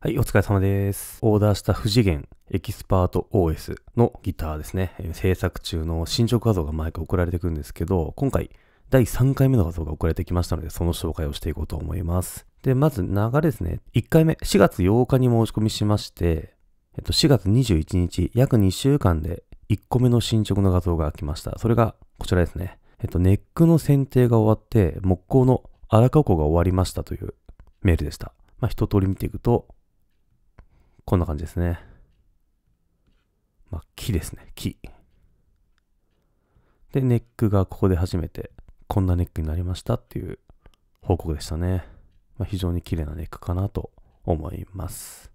はい、お疲れ様です。オーダーした不次元エキスパート OS のギターですね。制作中の進捗画像が毎回送られてくるんですけど、今回第3回目の画像が送られてきましたので、その紹介をしていこうと思います。で、まず流れですね。1回目、4月8日に申し込みしまして、えっと、4月21日、約2週間で1個目の進捗の画像が来ました。それがこちらですね。えっと、ネックの選定が終わって、木工の荒加工が終わりましたというメールでした。まあ、一通り見ていくと、こんな感じですね。まあ、木ですね。木。で、ネックがここで初めて、こんなネックになりましたっていう報告でしたね。まあ、非常に綺麗なネックかなと思います。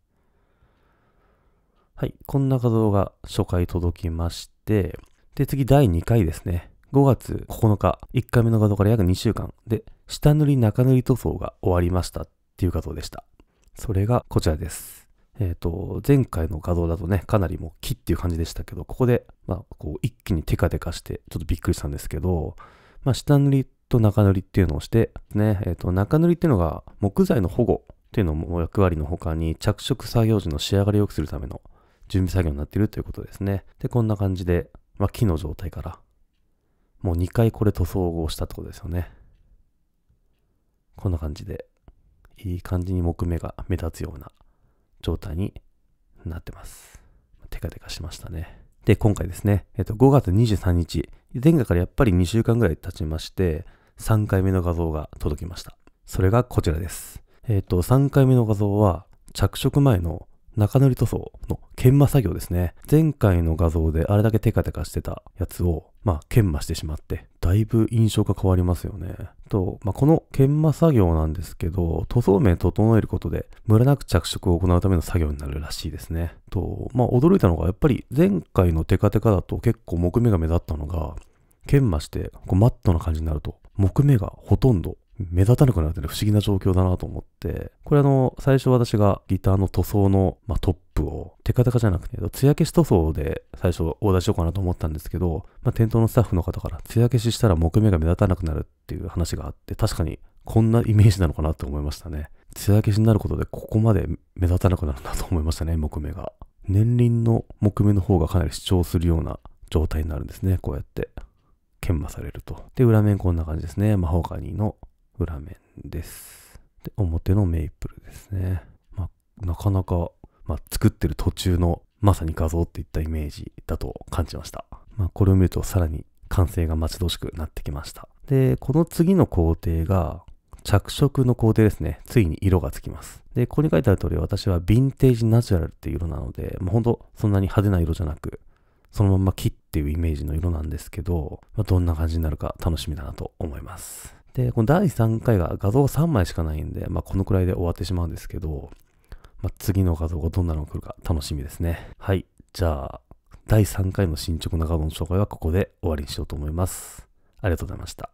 はい。こんな画像が初回届きまして、で、次第2回ですね。5月9日、1回目の画像から約2週間で、下塗り中塗り塗装が終わりましたっていう画像でした。それがこちらです。えっ、ー、と、前回の画像だとね、かなりもう木っていう感じでしたけど、ここで、まあ、こう、一気にテカテカして、ちょっとびっくりしたんですけど、まあ、下塗りと中塗りっていうのをして、ね、えっ、ー、と、中塗りっていうのが木材の保護っていうのも役割の他に、着色作業時の仕上がりを良くするための準備作業になっているということですね。で、こんな感じで、まあ、木の状態から、もう2回これ塗装をしたってことですよね。こんな感じで、いい感じに木目が目立つような状態になってます。テカテカしましたね。で、今回ですね、えっと、5月23日、前回からやっぱり2週間ぐらい経ちまして、3回目の画像が届きました。それがこちらです。えっと、3回目の画像は着色前の中塗り塗装の研磨作業ですね。前回の画像であれだけテカテカしてたやつを、まあ、研磨してしまって、だいぶ印象が変わりますよね。と、まあ、この研磨作業なんですけど、塗装面整えることで、ムラなく着色を行うための作業になるらしいですね。と、まあ、驚いたのが、やっぱり前回のテカテカだと結構木目が目立ったのが、研磨して、こうマットな感じになると、木目がほとんど目立たなくなってね、不思議な状況だなと思って、これあの、最初私がギターの塗装の、まあ、トップを、テカテカじゃなくて、艶消し塗装で最初オーダーしようかなと思ったんですけど、まあ、店頭のスタッフの方から、艶消ししたら木目が目立たなくなるっていう話があって、確かにこんなイメージなのかなって思いましたね。艶消しになることで、ここまで目立たなくなるなと思いましたね、木目が。年輪の木目の方がかなり主張するような状態になるんですね、こうやって。研磨されると。で、裏面こんな感じですね。マホカニの裏面です。で、表のメイプルですね。まあ、なかなか、まあ、作ってる途中のまさに画像っていったイメージだと感じました。まあ、これを見るとさらに完成が待ち遠しくなってきました。で、この次の工程が、着色の工程ですね。ついに色がつきます。で、ここに書いてある通り、私はヴィンテージナチュラルっていう色なので、もうほんとそんなに派手な色じゃなく、そのまま木っていうイメージの色なんですけど、まあ、どんな感じになるか楽しみだなと思います。で、この第3回が画像が3枚しかないんで、まあ、このくらいで終わってしまうんですけど、まあ、次の画像がどんなのが来るか楽しみですね。はい。じゃあ、第3回の進捗な画像の紹介はここで終わりにしようと思います。ありがとうございました。